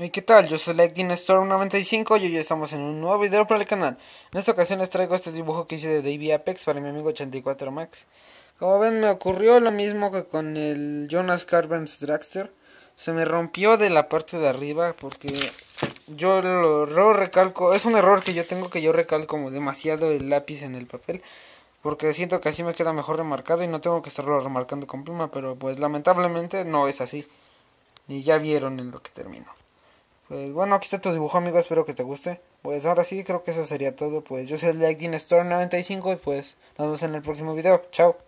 Y ¿Qué tal? Yo soy Lightning Storm 95 y hoy estamos en un nuevo video para el canal. En esta ocasión les traigo este dibujo que hice de Davey Apex para mi amigo 84 Max. Como ven me ocurrió lo mismo que con el Jonas Carver's Dragster. Se me rompió de la parte de arriba porque yo lo, lo recalco. Es un error que yo tengo que yo recalco demasiado el lápiz en el papel. Porque siento que así me queda mejor remarcado y no tengo que estarlo remarcando con pluma. Pero pues lamentablemente no es así. Y ya vieron en lo que termino. Pues bueno, aquí está tu dibujo, amigo. Espero que te guste. Pues ahora sí, creo que eso sería todo. Pues yo soy el Lightning Store 95 y pues nos vemos en el próximo video. Chao.